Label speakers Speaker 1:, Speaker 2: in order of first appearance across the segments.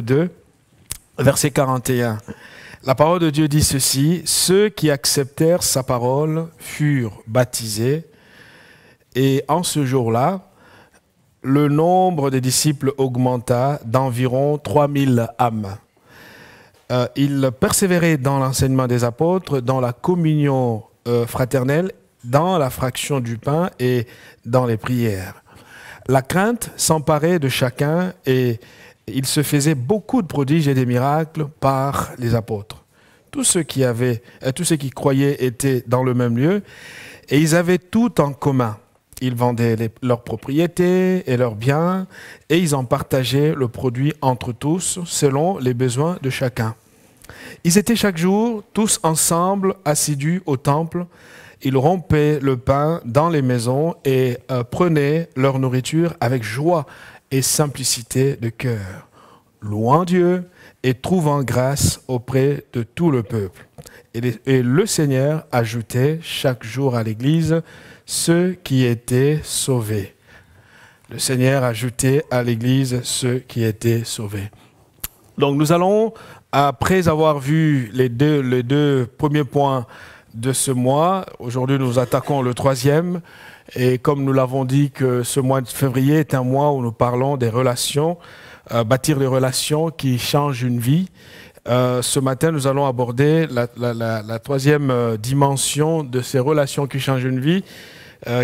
Speaker 1: 2, verset 41. La parole de Dieu dit ceci, ceux qui acceptèrent sa parole furent baptisés, et en ce jour-là, le nombre des disciples augmenta d'environ 3000 âmes. Euh, ils persévéraient dans l'enseignement des apôtres, dans la communion euh, fraternelle, dans la fraction du pain et dans les prières. La crainte s'emparait de chacun et il se faisait beaucoup de prodiges et des miracles par les apôtres. Tous ceux qui avaient, euh, tous ceux qui croyaient étaient dans le même lieu et ils avaient tout en commun. Ils vendaient leurs propriétés et leurs biens et ils en partageaient le produit entre tous selon les besoins de chacun. Ils étaient chaque jour tous ensemble assidus au temple. Ils rompaient le pain dans les maisons et euh, prenaient leur nourriture avec joie et simplicité de cœur, louant Dieu et trouvant grâce auprès de tout le peuple. Et le Seigneur ajoutait chaque jour à l'Église ceux qui étaient sauvés. Le Seigneur ajoutait à l'Église ceux qui étaient sauvés. Donc nous allons, après avoir vu les deux, les deux premiers points, de ce mois. Aujourd'hui, nous attaquons le troisième. Et comme nous l'avons dit, que ce mois de février est un mois où nous parlons des relations, euh, bâtir des relations qui changent une vie. Euh, ce matin, nous allons aborder la, troisième euh, dimension de ces relations qui changent une vie,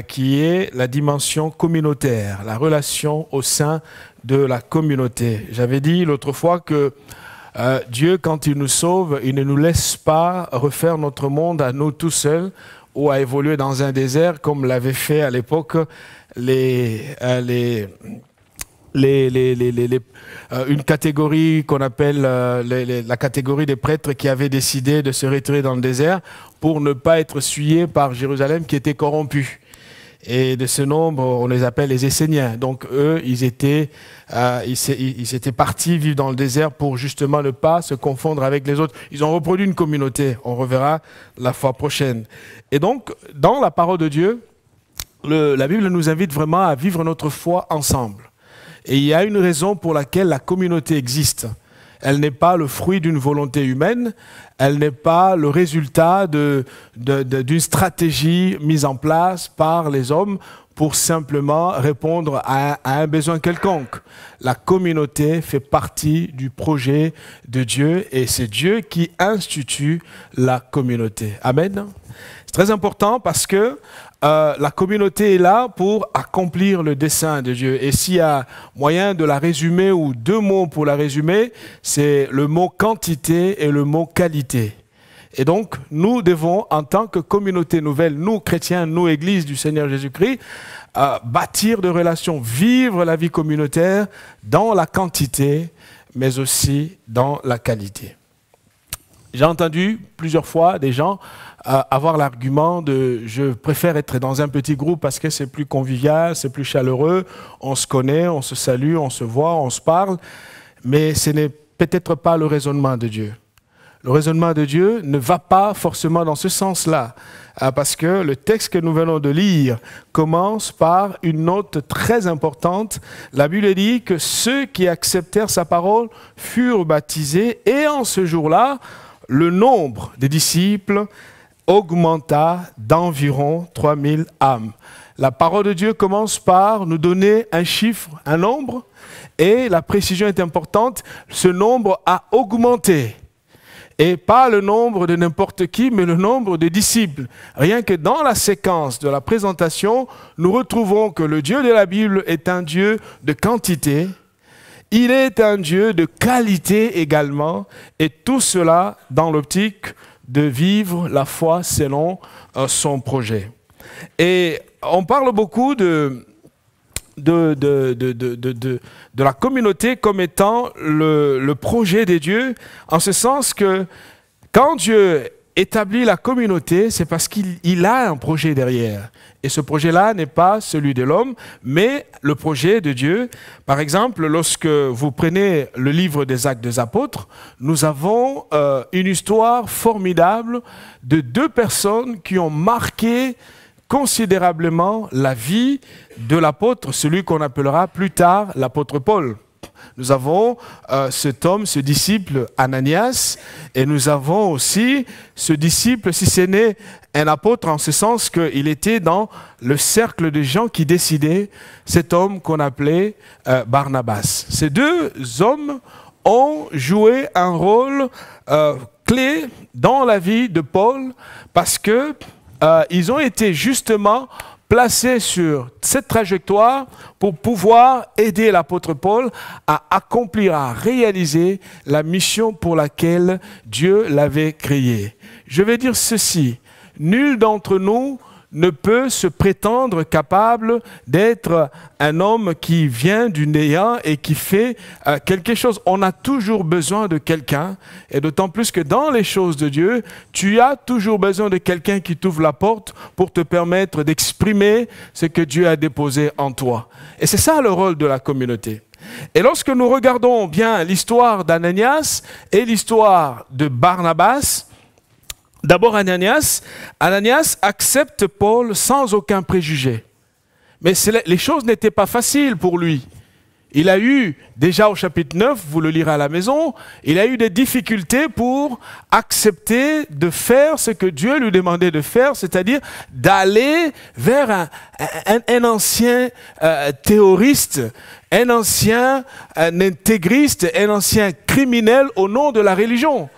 Speaker 1: qui est la dimension communautaire, la relation au sein de la communauté. J'avais dit l'autre fois que euh, Dieu, quand il nous sauve, il ne nous laisse pas refaire notre monde à nous tout seuls ou à évoluer dans un désert comme l'avait fait à l'époque euh, euh, une catégorie qu'on appelle la catégorie des prêtres qui avaient décidé de se retirer dans le désert pour ne pas être suyés par Jérusalem qui était corrompue. Et de ce nombre, on les appelle les Esséniens. Donc eux, ils étaient, euh, ils, étaient partis vivre dans le désert pour justement ne pas se confondre avec les autres. Ils ont reproduit une communauté. On reverra la fois prochaine. Et donc, dans la parole de Dieu, la Bible nous invite vraiment à vivre notre foi ensemble. Et il y a une raison pour laquelle la communauté existe elle n'est pas le fruit d'une volonté humaine, elle n'est pas le résultat d'une stratégie mise en place par les hommes pour simplement répondre à, à un besoin quelconque. La communauté fait partie du projet de Dieu et c'est Dieu qui institue la communauté. Amen. C'est très important parce que euh, la communauté est là pour accomplir le dessein de Dieu. Et s'il y a moyen de la résumer ou deux mots pour la résumer, c'est le mot quantité et le mot qualité. Et donc, nous devons, en tant que communauté nouvelle, nous chrétiens, nous Église du Seigneur Jésus-Christ, euh, bâtir de relations, vivre la vie communautaire dans la quantité, mais aussi dans la qualité. J'ai entendu plusieurs fois des gens avoir l'argument de je préfère être dans un petit groupe parce que c'est plus convivial, c'est plus chaleureux, on se connaît, on se salue, on se voit, on se parle, mais ce n'est peut-être pas le raisonnement de Dieu. Le raisonnement de Dieu ne va pas forcément dans ce sens-là, ah, parce que le texte que nous venons de lire commence par une note très importante. La Bible dit que ceux qui acceptèrent sa parole furent baptisés, et en ce jour-là, le nombre des disciples augmenta d'environ 3000 âmes. La parole de Dieu commence par nous donner un chiffre, un nombre, et la précision est importante, ce nombre a augmenté. Et pas le nombre de n'importe qui, mais le nombre de disciples. Rien que dans la séquence de la présentation, nous retrouvons que le Dieu de la Bible est un Dieu de quantité, il est un Dieu de qualité également, et tout cela dans l'optique de vivre la foi selon euh, son projet. Et on parle beaucoup de, de, la communauté comme étant le, le projet des dieux, en ce sens que quand Dieu établit la communauté, c'est parce qu'il a un projet derrière. Et ce projet-là n'est pas celui de l'homme, mais le projet de Dieu. Par exemple, lorsque vous prenez le livre des actes des apôtres, nous avons euh, une histoire formidable de deux personnes qui ont marqué considérablement la vie de l'apôtre, celui qu'on appellera plus tard l'apôtre Paul. Nous avons euh, cet homme, ce disciple Ananias, et nous avons aussi ce disciple, si ce n'est un apôtre, en ce sens qu'il était dans le cercle de gens qui décidaient, cet homme qu'on appelait euh, Barnabas. Ces deux hommes ont joué un rôle euh, clé dans la vie de Paul parce que ils ont été justement placé sur cette trajectoire pour pouvoir aider l'apôtre Paul à accomplir, à réaliser la mission pour laquelle Dieu l'avait créé. Je vais dire ceci, nul d'entre nous ne peut se prétendre capable d'être un homme qui vient du néant et qui fait euh, quelque chose. On a toujours besoin de quelqu'un, et d'autant plus que dans les choses de Dieu, tu as toujours besoin de quelqu'un qui t'ouvre la porte pour te permettre d'exprimer ce que Dieu a déposé en toi. Et c'est ça le rôle de la communauté. Et lorsque nous regardons bien l'histoire d'Ananias et l'histoire de Barnabas, D'abord Ananias. Ananias accepte Paul sans aucun préjugé. Mais les choses n'étaient pas faciles pour lui. Il a eu, déjà au chapitre 9, vous le lirez à la maison, il a eu des difficultés pour accepter de faire ce que Dieu lui demandait de faire, c'est-à-dire d'aller vers un, ancien euh, théoriste, un ancien euh, intégriste, un ancien criminel au nom de la religion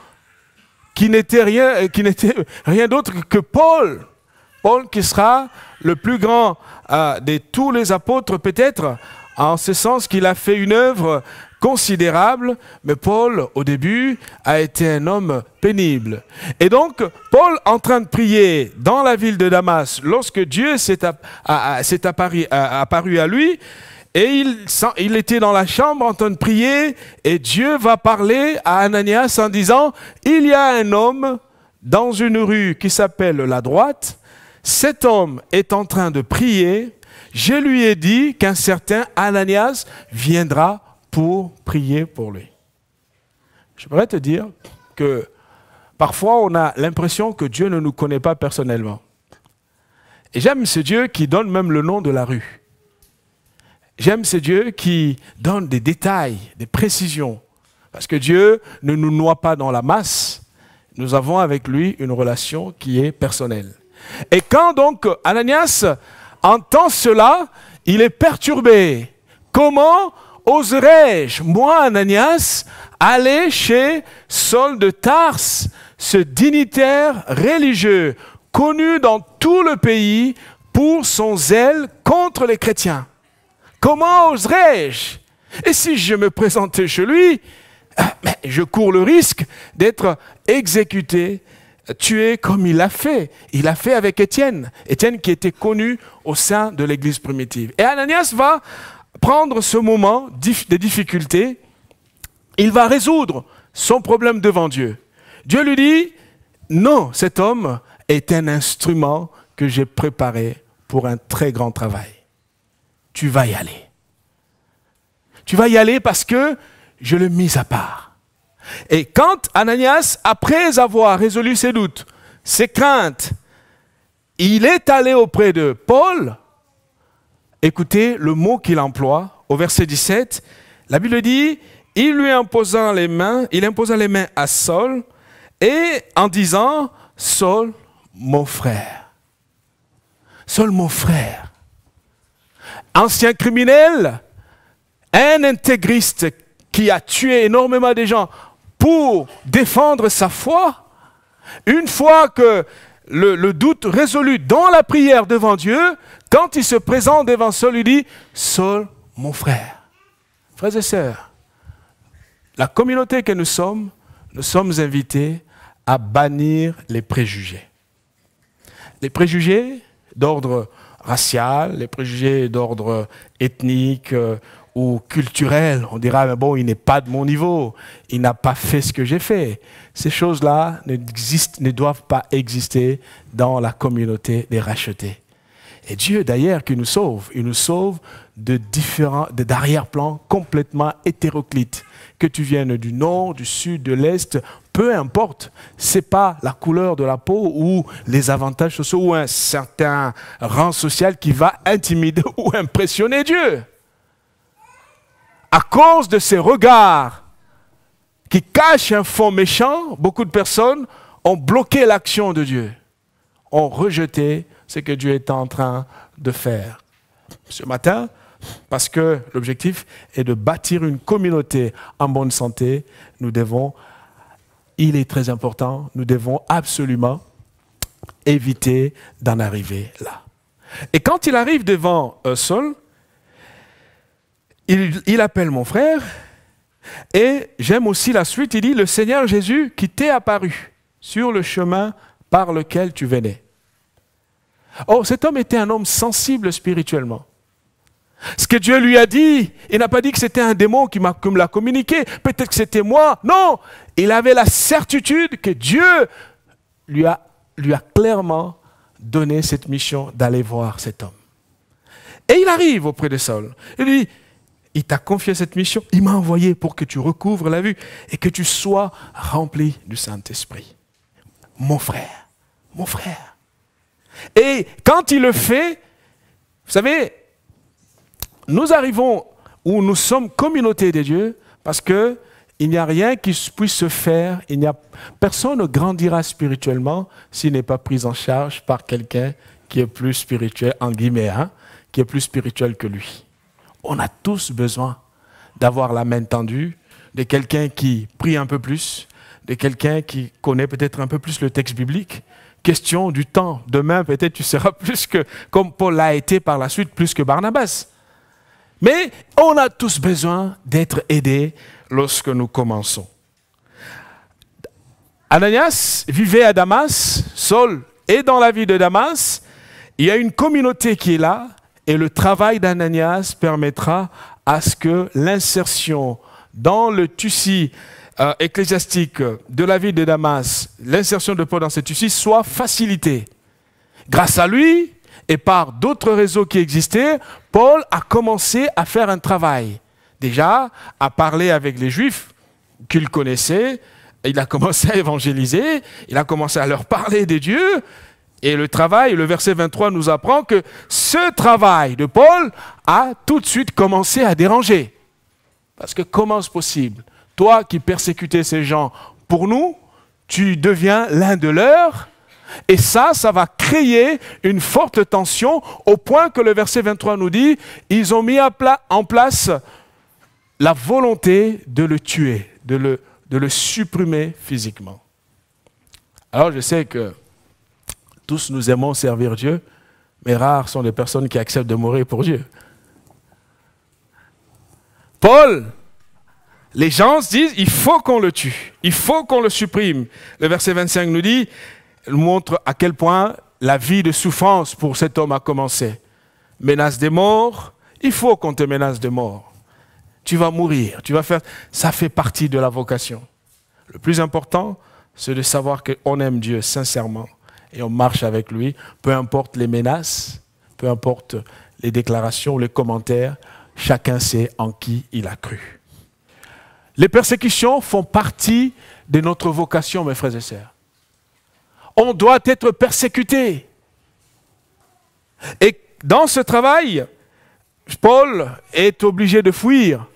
Speaker 1: qui n'était rien, euh, qui n'était rien d'autre que Paul. Paul qui sera le plus grand euh, de tous les apôtres peut-être, en ce sens qu'il a fait une œuvre considérable, mais Paul, au début, a été un homme pénible. Et donc, Paul, en train de prier dans la ville de Damas, lorsque Dieu s'est apparu à lui, et il, était dans la chambre en train de prier, et Dieu va parler à Ananias en disant, il y a un homme dans une rue qui s'appelle la droite, cet homme est en train de prier, je lui ai dit qu'un certain Ananias viendra pour prier pour lui. Je pourrais te dire que parfois on a l'impression que Dieu ne nous connaît pas personnellement. Et j'aime ce Dieu qui donne même le nom de la rue. J'aime ce Dieu qui donne des détails, des précisions. Parce que Dieu ne nous noie pas dans la masse. Nous avons avec lui une relation qui est personnelle. Et quand donc Ananias entend cela, il est perturbé. Comment oserais-je, moi Ananias, aller chez Saul de Tarse, ce dignitaire religieux, connu dans tout le pays pour son zèle contre les chrétiens Comment oserais-je Et si je me présentais chez lui, ah, je cours le risque d'être exécuté, tué comme il a fait. Il a fait avec Étienne. Étienne qui était connu au sein de l'Église primitive. Et Ananias va prendre ce moment de difficulté. Il va résoudre son problème devant Dieu. Dieu lui dit, non, cet homme est un instrument que j'ai préparé pour un très grand travail tu vas y aller. Tu vas y aller parce que je le mis à part. Et quand Ananias, après avoir résolu ses doutes, ses craintes, il est allé auprès de Paul, écoutez le mot qu'il emploie au verset 17, la Bible dit, il lui imposant les mains, il imposa les mains à Saul et en disant, Saul, mon frère, Saul, mon frère, ancien criminel, un intégriste qui a tué énormément de gens pour défendre sa foi, une fois que le, doute résolu dans la prière devant Dieu, quand il se présente devant Saul, il dit, Saul, mon frère. Frères et sœurs, la communauté que nous sommes, nous sommes invités à bannir les préjugés. Les préjugés d'ordre racial, les préjugés d'ordre ethnique euh, ou culturel. On dira, mais bon, il n'est pas de mon niveau, il n'a pas fait ce que j'ai fait. Ces choses-là ne doivent pas exister dans la communauté des rachetés. Et Dieu, d'ailleurs, qui nous sauve, il nous sauve de différents, d'arrière-plans complètement hétéroclites. Que tu viennes du nord, du sud, de l'est, peu importe, c'est pas la couleur de la peau ou les avantages sociaux ou un certain rang social qui va intimider ou impressionner Dieu. À cause de ces regards qui cachent un fond méchant, beaucoup de personnes ont bloqué l'action de Dieu, ont rejeté ce que Dieu est en train de faire. Ce matin, parce que l'objectif est de bâtir une communauté en bonne santé, nous devons il est très important, nous devons absolument éviter d'en arriver là. Et quand il arrive devant euh, Saul, il, il appelle mon frère, et j'aime aussi la suite, il dit, le Seigneur Jésus qui t'est apparu sur le chemin par lequel tu venais. Or, oh, cet homme était un homme sensible spirituellement. Ce que Dieu lui a dit, il n'a pas dit que c'était un démon qui me l'a communiqué, peut-être que c'était moi. Non, il avait la certitude que Dieu lui a, lui a clairement donné cette mission d'aller voir cet homme. Et il arrive auprès de Saul. Il lui dit, il t'a confié cette mission, il m'a envoyé pour que tu recouvres la vue et que tu sois rempli du Saint-Esprit. Mon frère, mon frère. Et quand il le fait, vous savez, nous arrivons où nous sommes communauté des dieux parce que il n'y a rien qui puisse se faire, il n'y a personne ne grandira spirituellement s'il n'est pas pris en charge par quelqu'un qui est plus spirituel en guillemets, hein, qui est plus spirituel que lui. On a tous besoin d'avoir la main tendue de quelqu'un qui prie un peu plus, de quelqu'un qui connaît peut-être un peu plus le texte biblique. Question du temps. Demain, peut-être tu seras plus que, comme Paul a été par la suite, plus que Barnabas. Mais on a tous besoin d'être aidés lorsque nous commençons. Ananias vivait à Damas, seul et dans la ville de Damas, il y a une communauté qui est là, et le travail d'Ananias permettra à ce que l'insertion dans le Tussi euh, ecclésiastique de la ville de Damas, l'insertion de Paul dans ce Tussi soit facilitée. Grâce à lui, et par d'autres réseaux qui existaient, Paul a commencé à faire un travail. Déjà, à parler avec les Juifs qu'il connaissait, il a commencé à évangéliser, il a commencé à leur parler des dieux, et le travail, le verset 23 nous apprend que ce travail de Paul a tout de suite commencé à déranger. Parce que comment c'est possible Toi qui persécutais ces gens pour nous, tu deviens l'un de leurs et ça, ça va créer une forte tension au point que le verset 23 nous dit, ils ont mis en place la volonté de le tuer, de le, de le supprimer physiquement. Alors je sais que tous nous aimons servir Dieu, mais rares sont les personnes qui acceptent de mourir pour Dieu. Paul, les gens se disent, il faut qu'on le tue, il faut qu'on le supprime. Le verset 25 nous dit, montre à quel point la vie de souffrance pour cet homme a commencé. Menace de mort, il faut qu'on te menace de mort. Tu vas mourir, tu vas faire... Ça fait partie de la vocation. Le plus important, c'est de savoir qu'on aime Dieu sincèrement et on marche avec lui, peu importe les menaces, peu importe les déclarations, les commentaires, chacun sait en qui il a cru. Les persécutions font partie de notre vocation, mes frères et sœurs on doit être persécuté. Et dans ce travail, Paul est obligé de fuir.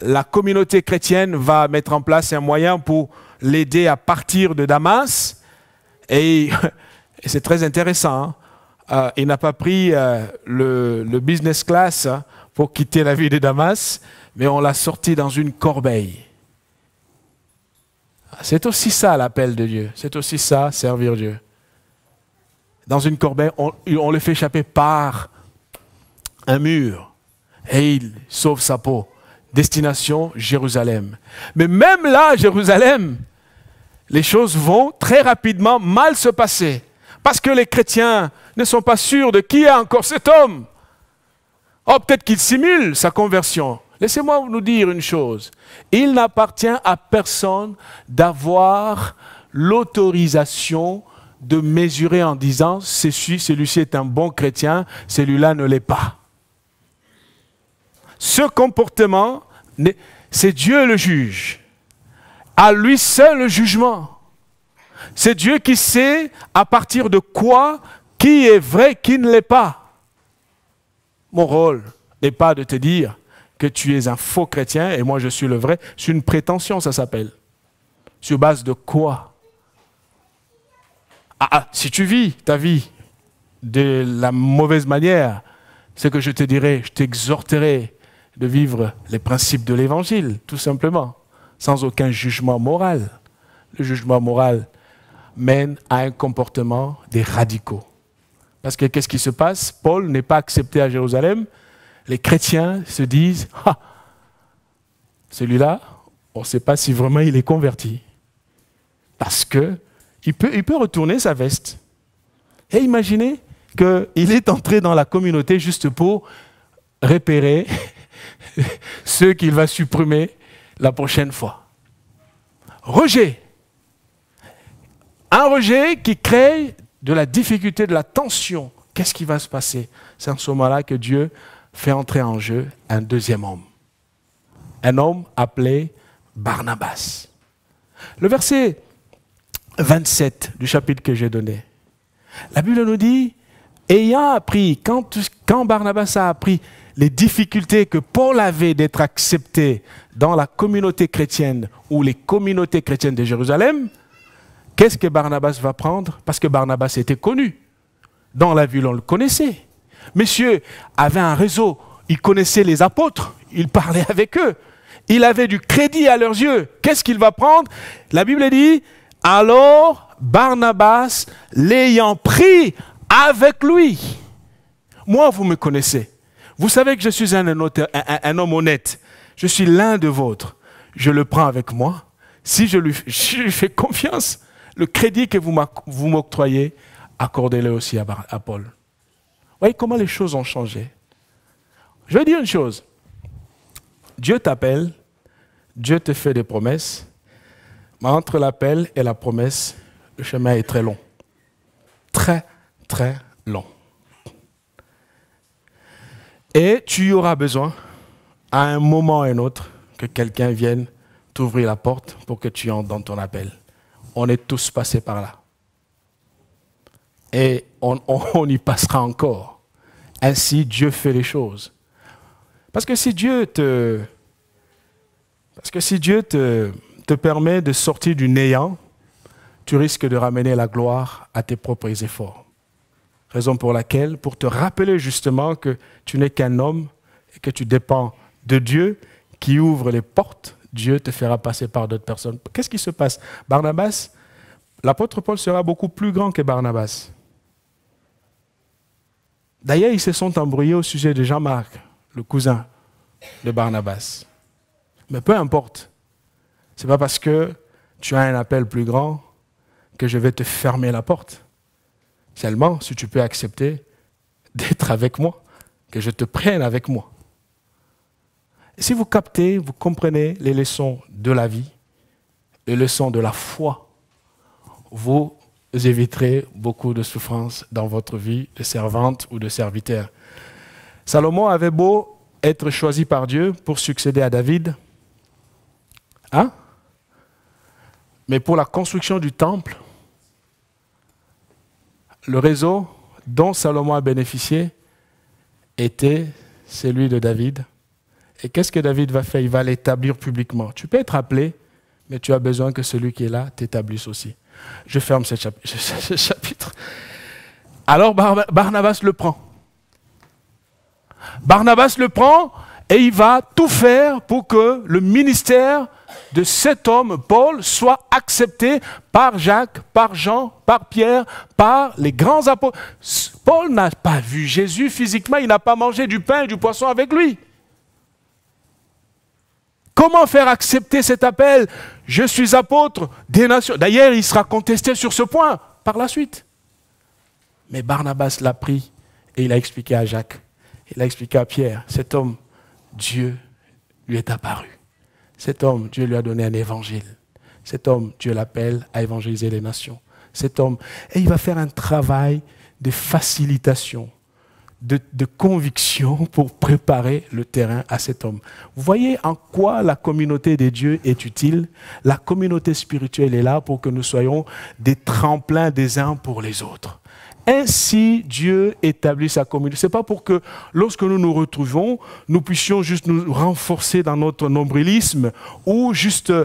Speaker 1: La communauté chrétienne va mettre en place un moyen pour l'aider à partir de Damas. Et, c'est très intéressant. Hein. Euh, il n'a pas pris euh, le, business class hein, pour quitter la ville de Damas, mais on l'a sorti dans une corbeille. Ah, c'est aussi ça l'appel de Dieu. C'est aussi ça, servir Dieu. Dans une corbeille, on, le fait échapper par un mur et il sauve sa peau. Destination Jérusalem. Mais même là, Jérusalem, les choses vont très rapidement mal se passer parce que les chrétiens ne sont pas sûrs de qui est encore cet homme. Oh, peut-être qu'il simule sa conversion. Laissez-moi nous dire une chose. Il n'appartient à personne d'avoir l'autorisation de mesurer en disant celui-ci est un bon chrétien, celui-là ne l'est pas. Ce comportement, c'est Dieu le juge. À lui seul le jugement. C'est Dieu qui sait à partir de quoi qui est vrai, qui ne l'est pas. Mon rôle n'est pas de te dire que tu es un faux chrétien et moi je suis le vrai. C'est une prétention, ça s'appelle. Sur base de quoi ah, ah, si tu vis ta vie de la mauvaise manière, ce que je te dirai, je t'exhorterai de vivre les principes de l'Évangile, tout simplement, sans aucun jugement moral. Le jugement moral mène à un comportement des radicaux. Parce que qu'est-ce qui se passe Paul n'est pas accepté à Jérusalem, les chrétiens se disent ah, celui-là, on ne sait pas si vraiment il est converti. Parce que il peut, peut retourner sa veste. Et imaginez qu'il est entré dans la communauté juste pour repérer ceux qu'il va supprimer la prochaine fois. Rejet. Un rejet qui crée de la difficulté, de la tension. Qu'est-ce qui va se passer C'est en ce moment-là que Dieu fait entrer en jeu un deuxième homme, un homme appelé Barnabas. Le verset 27 du chapitre que j'ai donné, la Bible nous dit, ayant appris, quand, Barnabas a appris les difficultés que Paul avait d'être accepté dans la communauté chrétienne ou les communautés chrétiennes de Jérusalem, qu'est-ce que Barnabas va prendre Parce que Barnabas était connu. Dans la ville, on le connaissait. Monsieur avait un réseau, il connaissait les apôtres, il parlait avec eux, il avait du crédit à leurs yeux. Qu'est-ce qu'il va prendre La Bible dit, alors Barnabas, l'ayant pris avec lui. Moi, vous me connaissez. Vous savez que je suis un, homme honnête. Je suis l'un de vôtres. Je le prends avec moi. Si je lui, fais confiance, le crédit que vous m'octroyez, accordez-le aussi à Paul voyez comment les choses ont changé. Je vais dire une chose. Dieu t'appelle, Dieu te fait des promesses, mais entre l'appel et la promesse, le chemin est très long. Très, très long. Et tu auras besoin, à un moment ou à un autre, que quelqu'un vienne t'ouvrir la porte pour que tu entres dans ton appel. On est tous passés par là. Et on y passera encore. Ainsi, Dieu fait les choses. Parce que si Dieu te, parce que si Dieu te, te permet de sortir du néant, tu risques de ramener la gloire à tes propres efforts. Raison pour laquelle, pour te rappeler justement que tu n'es qu'un homme et que tu dépends de Dieu qui ouvre les portes, Dieu te fera passer par d'autres personnes. Qu'est-ce qui se passe Barnabas, l'apôtre Paul sera beaucoup plus grand que Barnabas. D'ailleurs, ils se sont embrouillés au sujet de Jean-Marc, le cousin de Barnabas. Mais peu importe, ce n'est pas parce que tu as un appel plus grand que je vais te fermer la porte. Seulement, si tu peux accepter d'être avec moi, que je te prenne avec moi. si vous captez, vous comprenez les leçons de la vie, les leçons de la foi, vous éviterez beaucoup de souffrances dans votre vie de servante ou de serviteur. Salomon avait beau être choisi par Dieu pour succéder à David, hein? mais pour la construction du temple, le réseau dont Salomon a bénéficié était celui de David. Et qu'est-ce que David va faire Il va l'établir publiquement. Tu peux être appelé, mais tu as besoin que celui qui est là t'établisse aussi. Je ferme ce chapitre. Alors Barnabas le prend. Barnabas le prend et il va tout faire pour que le ministère de cet homme, Paul, soit accepté par Jacques, par Jean, par Pierre, par les grands apôtres. Paul n'a pas vu Jésus physiquement, il n'a pas mangé du pain et du poisson avec lui. Comment faire accepter cet appel je suis apôtre des nations. D'ailleurs, il sera contesté sur ce point par la suite. Mais Barnabas l'a pris et il a expliqué à Jacques, il a expliqué à Pierre, cet homme, Dieu lui est apparu. Cet homme, Dieu lui a donné un évangile. Cet homme, Dieu l'appelle à évangéliser les nations. Cet homme, et il va faire un travail de facilitation, de, conviction pour préparer le terrain à cet homme. Vous voyez en quoi la communauté des dieux est utile La communauté spirituelle est là pour que nous soyons des tremplins des uns pour les autres. Ainsi, Dieu établit sa communauté. C'est pas pour que lorsque nous nous retrouvons, nous puissions juste nous renforcer dans notre nombrilisme ou juste euh,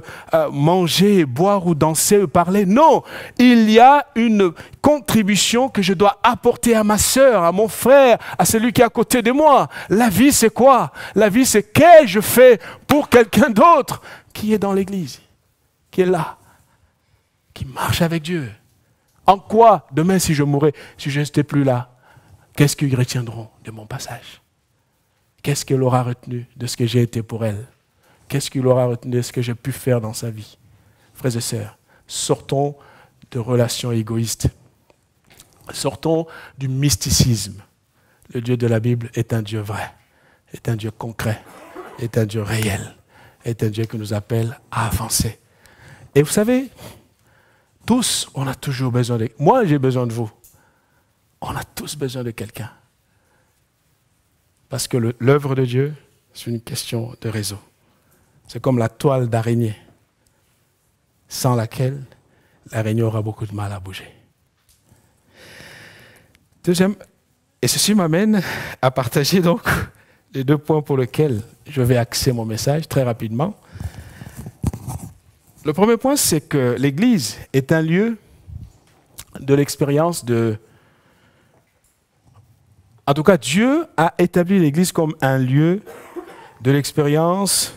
Speaker 1: manger, boire ou danser ou parler. Non, il y a une contribution que je dois apporter à ma sœur, à mon frère, à celui qui est à côté de moi. La vie, c'est quoi La vie, c'est quest je fais pour quelqu'un d'autre qui est dans l'Église, qui est là, qui marche avec Dieu. En quoi, demain, si je mourais, si je n'étais plus là, qu'est-ce qu'ils retiendront de mon passage Qu'est-ce qu'elle aura retenu de ce que j'ai été pour elle Qu'est-ce qu'il aura retenu de ce que j'ai pu faire dans sa vie Frères et sœurs, sortons de relations égoïstes. Sortons du mysticisme. Le Dieu de la Bible est un Dieu vrai, est un Dieu concret, est un Dieu réel, est un Dieu qui nous appelle à avancer. Et vous savez, tous, on a toujours besoin de... Moi, j'ai besoin de vous. On a tous besoin de quelqu'un. Parce que l'œuvre de Dieu, c'est une question de réseau. C'est comme la toile d'araignée, sans laquelle l'araignée aura beaucoup de mal à bouger. Deuxième, et ceci m'amène à partager donc les deux points pour lesquels je vais axer mon message très rapidement. Le premier point, c'est que l'Église est un lieu de l'expérience de... En tout cas, Dieu a établi l'Église comme un lieu de l'expérience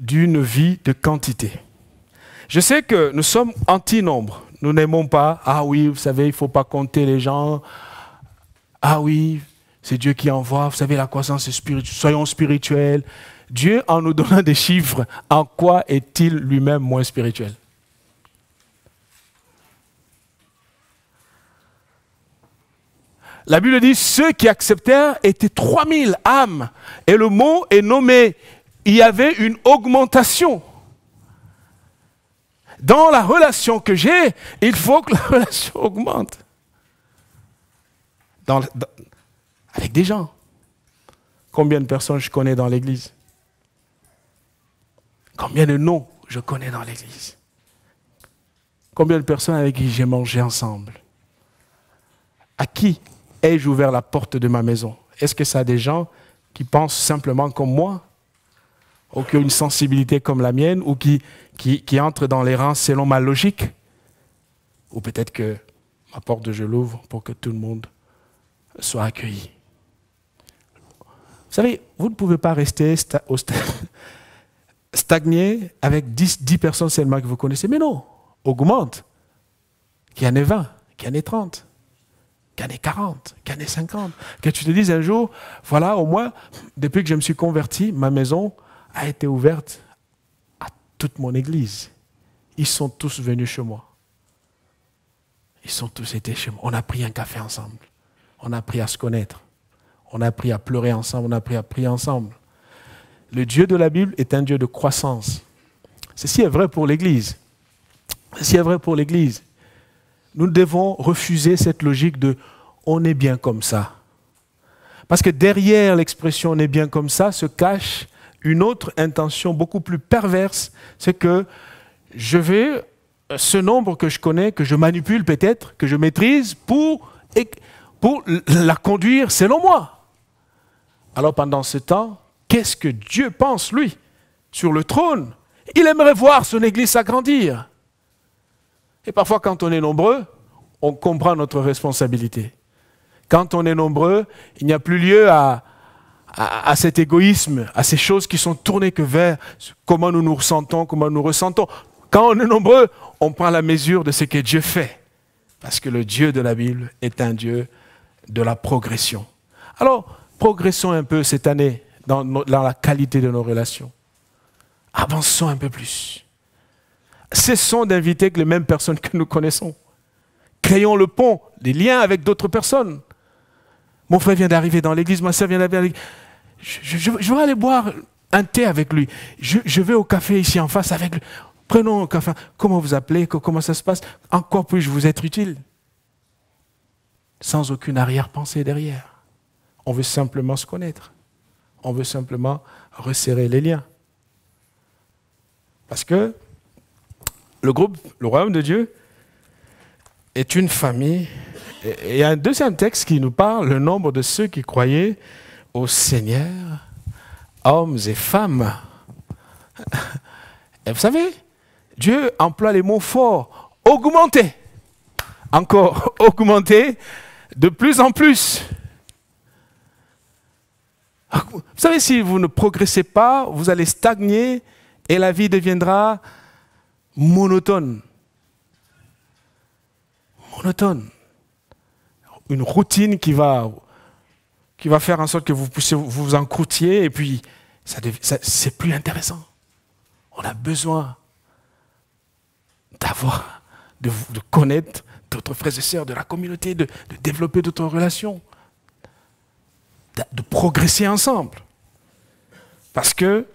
Speaker 1: d'une vie de quantité. Je sais que nous sommes anti-nombre. Nous n'aimons pas, ah oui, vous savez, il ne faut pas compter les gens. Ah oui, c'est Dieu qui envoie. Vous savez, la croissance est spirituelle. Soyons spirituels. Dieu, en nous donnant des chiffres, en quoi est-il lui-même moins spirituel La Bible dit, ceux qui acceptèrent étaient 3000 âmes. Et le mot est nommé, il y avait une augmentation. Dans la relation que j'ai, il faut que la relation augmente. avec des gens. Combien de personnes je connais dans l'Église Combien de noms je connais dans l'église Combien de personnes avec qui j'ai mangé ensemble À qui ai-je ouvert la porte de ma maison Est-ce que ça a des gens qui pensent simplement comme moi ou qui ont une sensibilité comme la mienne ou qui, qui, qui entrent dans les rangs selon ma logique Ou peut-être que ma porte, je l'ouvre pour que tout le monde soit accueilli. Vous savez, vous ne pouvez pas rester au stade stagner avec 10, 10 personnes seulement que vous connaissez. Mais non, augmente. Qu'il y en ait 20, qu'il y en ait 30, qu'il y en ait 40, qu'il y en ait 50. Que tu te dises un jour, voilà, au moins, depuis que je me suis converti, ma maison a été ouverte à toute mon église. Ils sont tous venus chez moi. Ils sont tous été chez moi. On a pris un café ensemble. On a appris à se connaître. On a appris à pleurer ensemble. On a appris à prier ensemble. Le Dieu de la Bible est un Dieu de croissance. Ceci est vrai pour l'Église. Ceci est vrai pour l'Église. Nous devons refuser cette logique de on est bien comme ça. Parce que derrière l'expression on est bien comme ça se cache une autre intention beaucoup plus perverse, c'est que je vais, ce nombre que je connais, que je manipule peut-être, que je maîtrise, pour, pour la conduire selon moi. Alors pendant ce temps, Qu'est-ce que Dieu pense, lui, sur le trône Il aimerait voir son Église s'agrandir. Et parfois, quand on est nombreux, on comprend notre responsabilité. Quand on est nombreux, il n'y a plus lieu à, à, cet égoïsme, à ces choses qui sont tournées que vers comment nous nous ressentons, comment nous ressentons. Quand on est nombreux, on prend la mesure de ce que Dieu fait. Parce que le Dieu de la Bible est un Dieu de la progression. Alors, progressons un peu cette année dans, la qualité de nos relations. Avançons un peu plus. Cessons d'inviter que les mêmes personnes que nous connaissons. Créons le pont, les liens avec d'autres personnes. Mon frère vient d'arriver dans l'église, ma soeur vient d'arriver l'église. Je, vais aller boire un thé avec lui. Je, je, vais au café ici en face avec lui. Prenons un café. Comment vous appelez Comment ça se passe Encore puis-je vous être utile Sans aucune arrière-pensée derrière. On veut simplement se connaître on veut simplement resserrer les liens. Parce que le groupe, le royaume de Dieu, est une famille. Et il y a un deuxième texte qui nous parle, le nombre de ceux qui croyaient au Seigneur, hommes et femmes. Et vous savez, Dieu emploie les mots forts, augmenter, encore augmenter de plus en plus. Ah, vous savez, si vous ne progressez pas, vous allez stagner et la vie deviendra monotone. Monotone. Une routine qui va, qui va faire en sorte que vous vous, en encroutiez et puis c'est plus intéressant. On a besoin d'avoir, de, connaître d'autres frères et sœurs de la communauté, de développer d'autres relations de, progresser ensemble. Parce que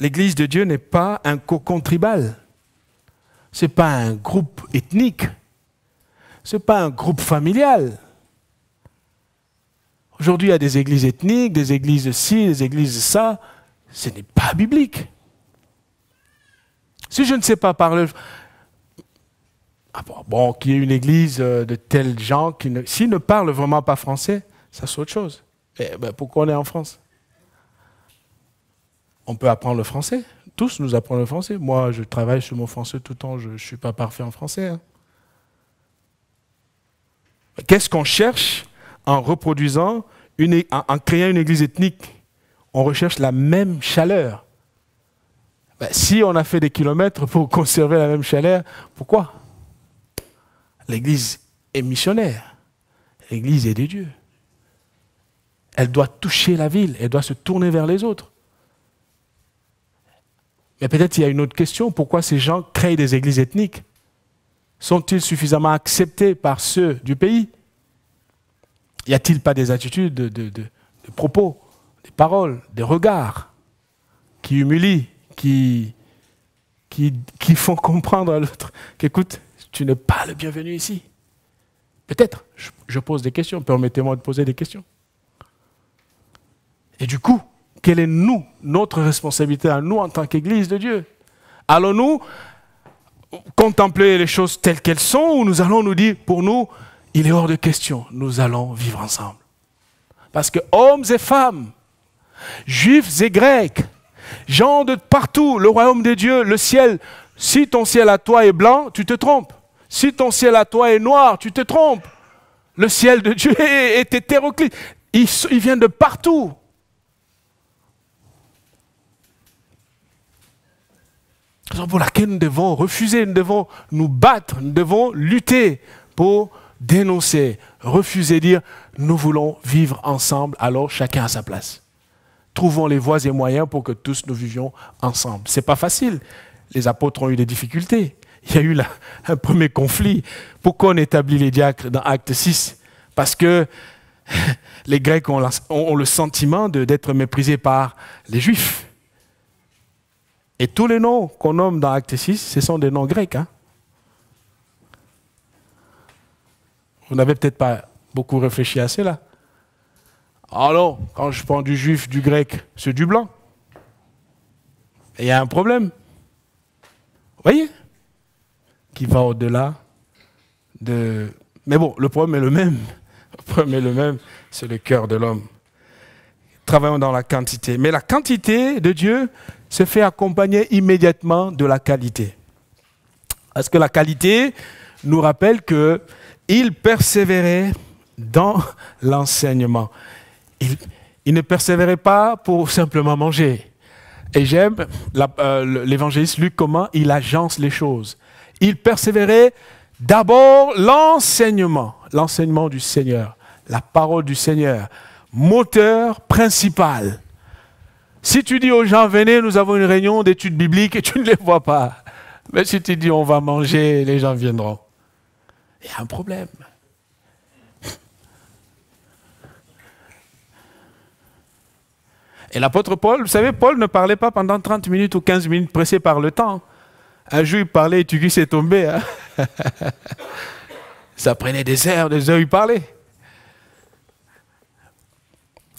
Speaker 1: l'Église de Dieu n'est pas un cocon tribal. Ce n'est pas un groupe ethnique. Ce n'est pas un groupe familial. Aujourd'hui, il y a des églises ethniques, des églises ci, des églises ça. Ce n'est pas biblique. Si je ne sais pas parler... Ah bon, qu'il y ait une église euh, de tels gens qui, ne, s'ils ne parlent vraiment pas français, ça c'est autre chose. Eh ben, pourquoi on est en France On peut apprendre le français. Tous nous apprennent le français. Moi, je travaille sur mon français tout le temps. Je ne suis pas parfait en français. Hein. Qu'est-ce qu'on cherche en reproduisant, en, créant une église ethnique On recherche la même chaleur. Ben, si on a fait des kilomètres pour conserver la même chaleur, pourquoi L'église est missionnaire. L'Église est des dieux. Elle doit toucher la ville, elle doit se tourner vers les autres. Mais peut-être il y a une autre question, pourquoi ces gens créent des églises ethniques Sont-ils suffisamment acceptés par ceux du pays Y a-t-il pas des attitudes, de, propos, des paroles, des regards qui humilient, qui, qui, font comprendre à l'autre qu'écoute, tu n'es pas le bienvenu ici Peut-être, je pose des questions, permettez-moi de poser des questions. Et du coup, quelle est nous, notre responsabilité à nous en tant qu'Église de Dieu Allons-nous contempler les choses telles qu'elles sont ou nous allons nous dire, pour nous, il est hors de question, nous allons vivre ensemble Parce que hommes et femmes, juifs et grecs, gens de partout, le royaume de Dieu, le ciel, si ton ciel à toi est blanc, tu te trompes. Si ton ciel à toi est noir, tu te trompes. Le ciel de Dieu est, hétéroclite. il vient de partout. pour laquelle nous devons refuser, nous devons nous battre, nous devons lutter pour dénoncer, refuser, dire nous voulons vivre ensemble, alors chacun à sa place. Trouvons les voies et moyens pour que tous nous vivions ensemble. Ce n'est pas facile. Les apôtres ont eu des difficultés. Il y a eu un premier conflit. Pourquoi on établit les diacres dans Acte 6 Parce que les Grecs ont le sentiment d'être méprisés par les Juifs. Et tous les noms qu'on nomme dans Actes 6, ce sont des noms grecs. Hein. Vous n'avez peut-être pas beaucoup réfléchi à cela. Alors, quand je prends du juif, du grec, c'est du blanc. il y a un problème. Vous voyez Qui va au-delà de... Mais bon, le problème est le même. Le problème est le même, c'est le cœur de l'homme. Travaillons dans la quantité. Mais la quantité de Dieu, se fait accompagner immédiatement de la qualité. Parce que la qualité nous rappelle que il persévérait dans l'enseignement. Il, ne persévérait pas pour simplement manger. Et j'aime euh, l'évangéliste Luc comment il agence les choses. Il persévérait d'abord l'enseignement, l'enseignement du Seigneur, la parole du Seigneur, moteur principal si tu dis aux gens, venez, nous avons une réunion d'études bibliques et tu ne les vois pas. Mais si tu dis, on va manger, les gens viendront. Il y a un problème. Et l'apôtre Paul, vous savez, Paul ne parlait pas pendant 30 minutes ou 15 minutes pressé par le temps. Un jour, il parlait et tu c'est tombé. Hein. Ça prenait des heures, des heures, il parlait.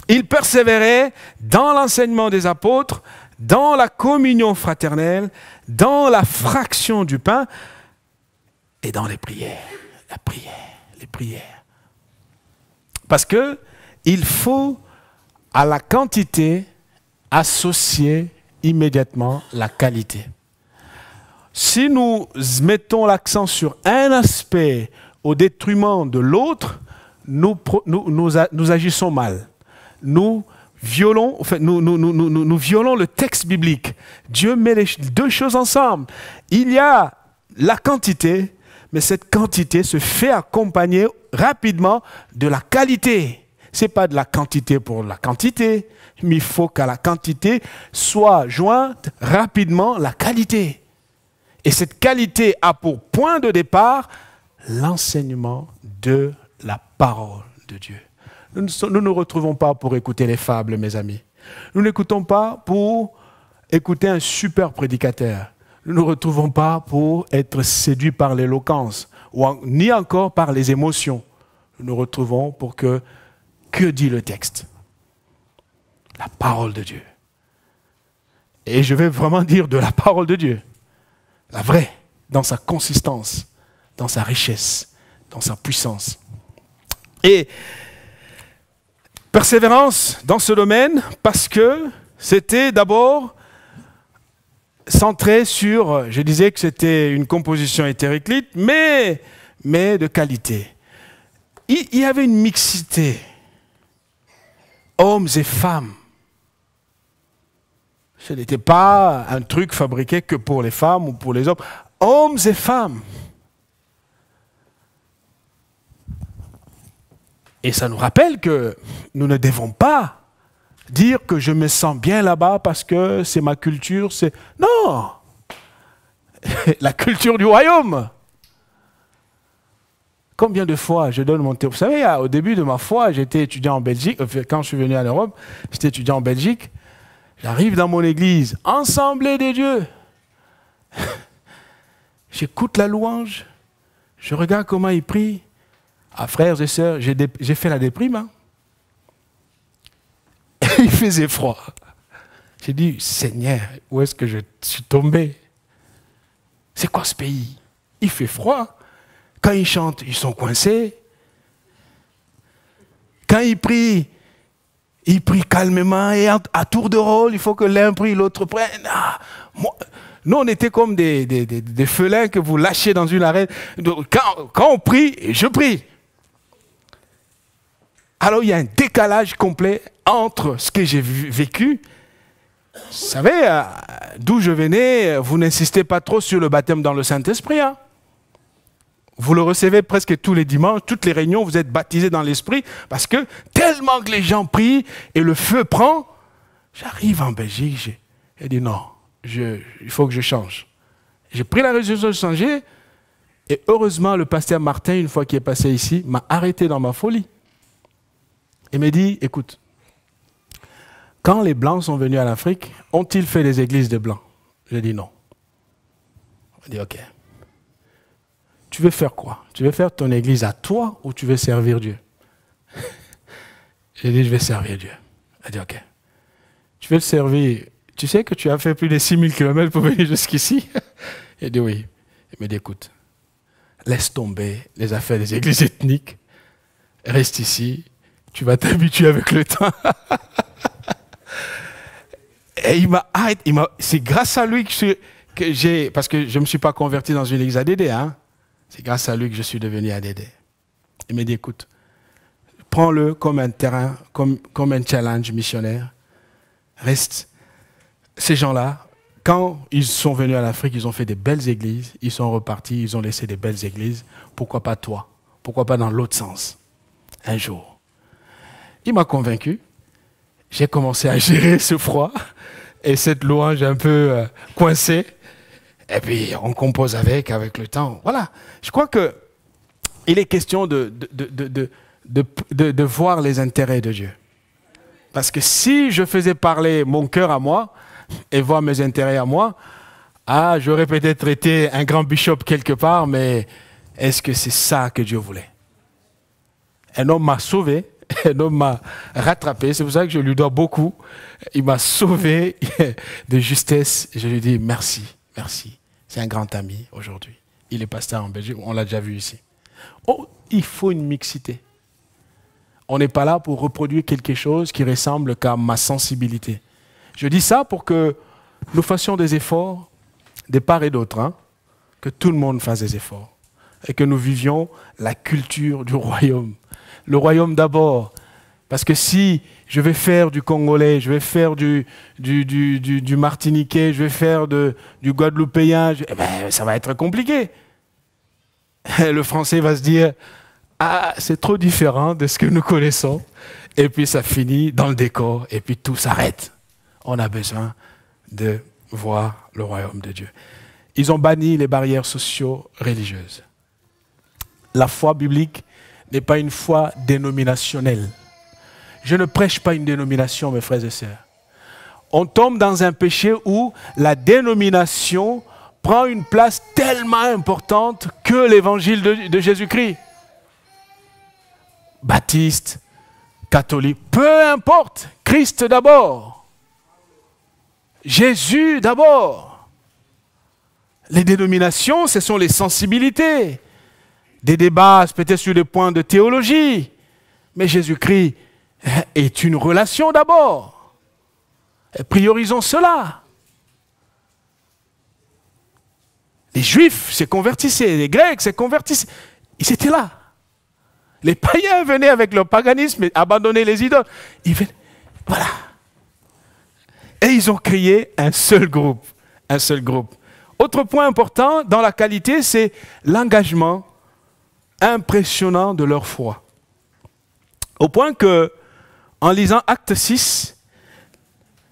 Speaker 1: Il persévérait dans l'enseignement des apôtres, dans la communion fraternelle, dans la fraction du pain et dans les prières. La prière, les prières. Parce que il faut à la quantité associer immédiatement la qualité. Si nous mettons l'accent sur un aspect au détriment de l'autre, nous agissons mal nous violons, nous, nous, violons le texte biblique. Dieu met les deux choses ensemble. Il y a la quantité, mais cette quantité se fait accompagner rapidement de la qualité. Ce n'est pas de la quantité pour la quantité, mais il faut qu'à la quantité soit jointe rapidement la qualité. Et cette qualité a pour point de départ l'enseignement de la parole de Dieu. Nous ne nous retrouvons pas pour écouter les fables, mes amis. Nous n'écoutons pas pour écouter un super prédicateur. Nous ne nous retrouvons pas pour être séduits par l'éloquence, ni encore par les émotions. Nous nous retrouvons pour que, que dit le texte La parole de Dieu. Et je vais vraiment dire de la parole de Dieu, la vraie, dans sa consistance, dans sa richesse, dans sa puissance. Et Persévérance dans ce domaine parce que c'était d'abord centré sur, je disais que c'était une composition hétéroclite mais, mais de qualité. il y avait une mixité, hommes et femmes. Ce n'était pas un truc fabriqué que pour les femmes ou pour les hommes. Hommes et femmes. Et ça nous rappelle que nous ne devons pas dire que je me sens bien là-bas parce que c'est ma culture, c'est... Non La culture du royaume Combien de fois je donne mon témoignage Vous savez, au début de ma foi, j'étais étudiant en Belgique, euh, quand je suis venu en Europe, j'étais étudiant en Belgique, j'arrive dans mon église, ensemble des dieux. J'écoute la louange, je regarde comment ils prient, ah, frères et sœurs, j'ai fait la déprime. Hein. il faisait froid. J'ai dit, Seigneur, où est-ce que je suis tombé C'est quoi ce pays Il fait froid. Quand ils chantent, ils sont coincés. Quand ils prient, ils prient calmement et à tour de rôle, il faut que l'un prie, l'autre prenne. Ah, nous, on était comme des, des, felins que vous lâchez dans une arène. Quand, quand on prie, je prie. Alors il y a un décalage complet entre ce que j'ai vécu. Vous savez, euh, d'où je venais, euh, vous n'insistez pas trop sur le baptême dans le Saint-Esprit. Hein. vous le recevez presque tous les dimanches, toutes les réunions, vous êtes baptisés dans l'Esprit, parce que tellement que les gens prient et le feu prend, j'arrive en Belgique, j'ai dit non, il faut que je change. J'ai pris la résolution de changer, et heureusement, le pasteur Martin, une fois qu'il est passé ici, m'a arrêté dans ma folie. Il m'a dit, écoute, quand les Blancs sont venus en Afrique, ont-ils fait des églises de Blancs J'ai dit « non. Il m'a dit, ok. Tu veux faire quoi Tu veux faire ton église à toi ou tu veux servir Dieu J'ai dit, je vais servir Dieu. Elle dit, ok. Tu veux le servir Tu sais que tu as fait plus de 6000 km pour venir jusqu'ici Il dit, oui. Il m'a dit, écoute, laisse tomber les affaires des églises ethniques. Reste ici, tu vas t'habituer avec le temps. et il m'a arrêté. C'est grâce à lui que, que j'ai. Parce que je ne me suis pas converti dans une église ADD. Hein. C'est grâce à lui que je suis devenu ADD. Il m'a dit écoute, prends-le comme un terrain, comme, comme un challenge missionnaire. Reste. Ces gens-là, quand ils sont venus à l'Afrique, ils ont fait des belles églises, ils sont repartis, ils ont laissé des belles églises. Pourquoi pas toi Pourquoi pas dans l'autre sens Un jour. Il m'a convaincu. J'ai commencé à gérer ce froid et cette louange un peu euh, coincée. Et puis, on compose avec, avec le temps. Voilà. Je crois que il est question de, de, de voir les intérêts de Dieu. Parce que si je faisais parler mon cœur à moi et voir mes intérêts à moi, ah, j'aurais peut-être été un grand bishop quelque part, mais est-ce que c'est ça que Dieu voulait Un homme m'a sauvé un homme m'a rattrapé. C'est pour ça que je lui dois beaucoup. Il m'a sauvé de justesse. Je lui dis merci, merci. C'est un grand ami aujourd'hui. Il est pasteur en Belgique. On l'a déjà vu ici. Oh, il faut une mixité. On n'est pas là pour reproduire quelque chose qui ressemble qu'à ma sensibilité. Je dis ça pour que nous fassions des efforts des parts et d'autres, hein, que tout le monde fasse des efforts et que nous vivions la culture du royaume le royaume d'abord. Parce que si je vais faire du Congolais, je vais faire du, du, Martiniquais, je vais faire de, du Guadeloupéen, eh ben, ça va être compliqué. Le français va se dire, ah, c'est trop différent de ce que nous connaissons. Et puis ça finit dans le décor, et puis tout s'arrête. On a besoin de voir le royaume de Dieu. Ils ont banni les barrières socio-religieuses. La foi biblique n'est pas une foi dénominationnelle. Je ne prêche pas une dénomination, mes frères et sœurs. On tombe dans un péché où la dénomination prend une place tellement importante que l'évangile de, Jésus-Christ. Baptiste, catholique, peu importe, Christ d'abord, Jésus d'abord. Les dénominations, ce sont les sensibilités, des débats peut-être sur des points de théologie, mais Jésus-Christ hein, est une relation d'abord. Priorisons cela. Les Juifs se convertissaient, les Grecs se convertissaient. Ils étaient là. Les païens venaient avec leur paganisme et abandonnaient les idoles. Voilà. Et ils ont créé un seul groupe. Un seul groupe. Autre point important dans la qualité, c'est l'engagement impressionnant de leur foi. Au point que, en lisant Acte 6,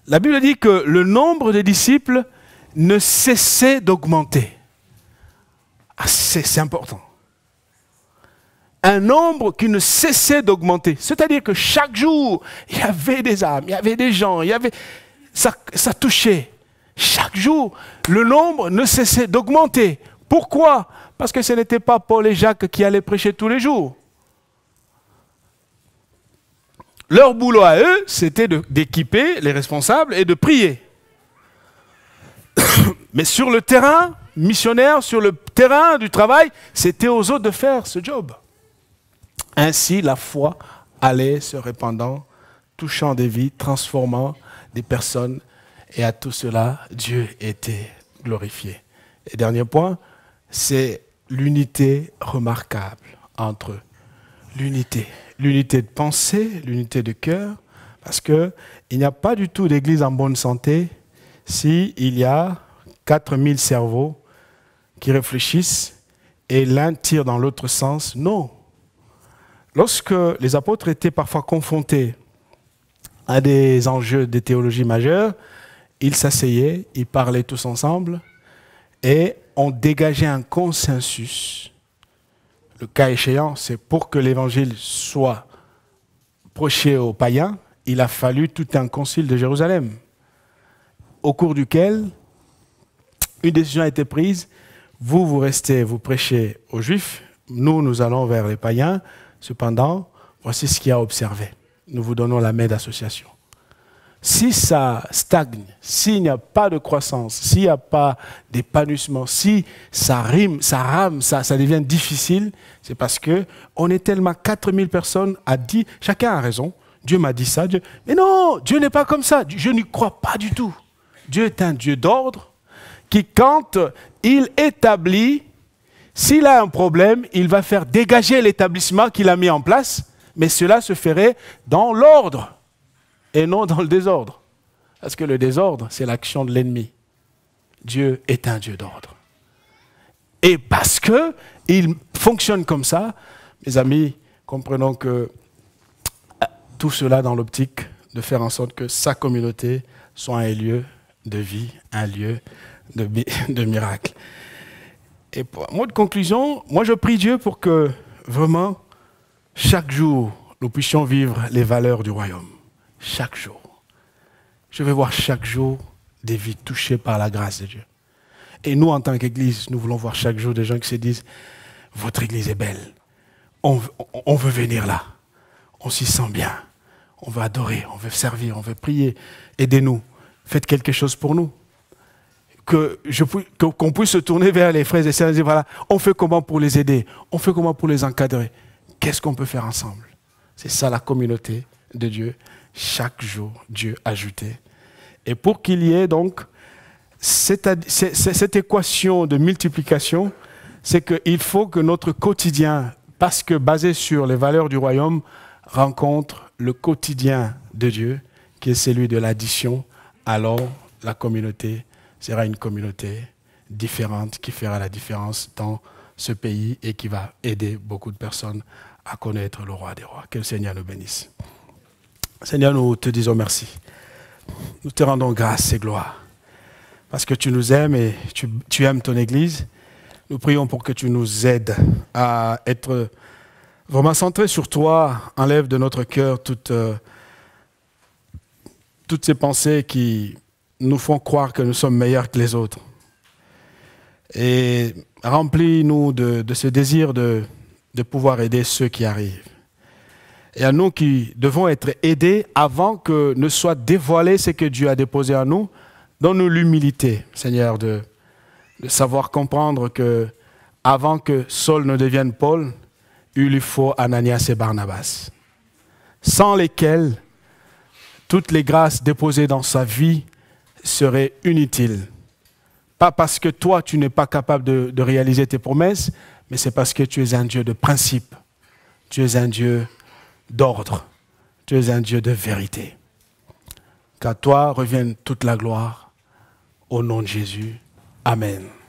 Speaker 1: la Bible dit que le nombre des disciples ne cessait d'augmenter. Ah, c'est important. Un nombre qui ne cessait d'augmenter. C'est-à-dire que chaque jour, il y avait des âmes, il y avait des gens, il y avait... ça touchait. Chaque jour, le nombre ne cessait d'augmenter. Pourquoi parce que ce n'était pas Paul et Jacques qui allaient prêcher tous les jours. Leur boulot à eux, c'était d'équiper les responsables et de prier. Mais sur le terrain missionnaire, sur le terrain du travail, c'était aux autres de faire ce job. Ainsi, la foi allait se répandant, touchant des vies, transformant des personnes. Et à tout cela, Dieu était glorifié. Et dernier point, c'est l'unité remarquable entre eux. L'unité. L'unité de pensée, l'unité de cœur, parce qu'il n'y a pas du tout d'église en bonne santé s'il si y a 4000 cerveaux qui réfléchissent et l'un tire dans l'autre sens. Non. Lorsque les apôtres étaient parfois confrontés à des enjeux de théologie majeure, ils s'asseyaient, ils parlaient tous ensemble et ont dégagé un consensus. Le cas échéant, c'est pour que l'évangile soit prêché aux païens, il a fallu tout un concile de Jérusalem, au cours duquel une décision a été prise. Vous, vous restez, vous prêchez aux Juifs, nous, nous allons vers les païens. Cependant, voici ce qu'il y a observé. Nous vous donnons la main d'association si ça stagne, s'il n'y a pas de croissance, s'il n'y a pas d'épanouissement, si ça rime, ça rame, ça, devient difficile, c'est parce que on est tellement 4000 personnes à dire, chacun a raison, Dieu m'a dit ça, Dieu, mais non, Dieu n'est pas comme ça, je n'y crois pas du tout. Dieu est un Dieu d'ordre qui, quand il établit, s'il a un problème, il va faire dégager l'établissement qu'il a mis en place, mais cela se ferait dans l'ordre et non dans le désordre. Parce que le désordre, c'est l'action de l'ennemi. Dieu est un Dieu d'ordre. Et parce qu'il fonctionne comme ça, mes amis, comprenons que euh, tout cela dans l'optique de faire en sorte que sa communauté soit un lieu de vie, un lieu de, de miracle. Et pour mot de conclusion, moi je prie Dieu pour que vraiment chaque jour nous puissions vivre les valeurs du royaume chaque jour. Je vais voir chaque jour des vies touchées par la grâce de Dieu. Et nous, en tant qu'Église, nous voulons voir chaque jour des gens qui se disent, votre Église est belle, on, veut venir là, on s'y sent bien, on veut adorer, on veut servir, on veut prier, aidez-nous, faites quelque chose pour nous. qu'on puisse se tourner vers les frères et sœurs et dire, voilà, on fait comment pour les aider, on fait comment pour les encadrer, qu'est-ce qu'on peut faire ensemble C'est ça la communauté de Dieu chaque jour, Dieu ajoutait. Et pour qu'il y ait donc cette, cette équation de multiplication, c'est qu'il faut que notre quotidien, parce que basé sur les valeurs du royaume, rencontre le quotidien de Dieu, qui est celui de l'addition, alors la communauté sera une communauté différente qui fera la différence dans ce pays et qui va aider beaucoup de personnes à connaître le roi des rois. Que le Seigneur nous bénisse. Seigneur, nous te disons merci. Nous te rendons grâce et gloire. Parce que tu nous aimes et tu, aimes ton Église. Nous prions pour que tu nous aides à être vraiment centrés sur toi. Enlève de notre cœur euh, toutes ces pensées qui nous font croire que nous sommes meilleurs que les autres. Et remplis-nous de, de, ce désir de, de pouvoir aider ceux qui arrivent et à nous qui devons être aidés avant que ne soit dévoilé ce que Dieu a déposé en nous. Donne-nous l'humilité, Seigneur, de, savoir comprendre que avant que Saul ne devienne Paul, il lui faut Ananias et Barnabas, sans lesquels toutes les grâces déposées dans sa vie seraient inutiles. Pas parce que toi, tu n'es pas capable de, de réaliser tes promesses, mais c'est parce que tu es un Dieu de principe. Tu es un Dieu d'ordre. Tu es un Dieu de vérité. Qu'à toi revienne toute la gloire. Au nom de Jésus. Amen.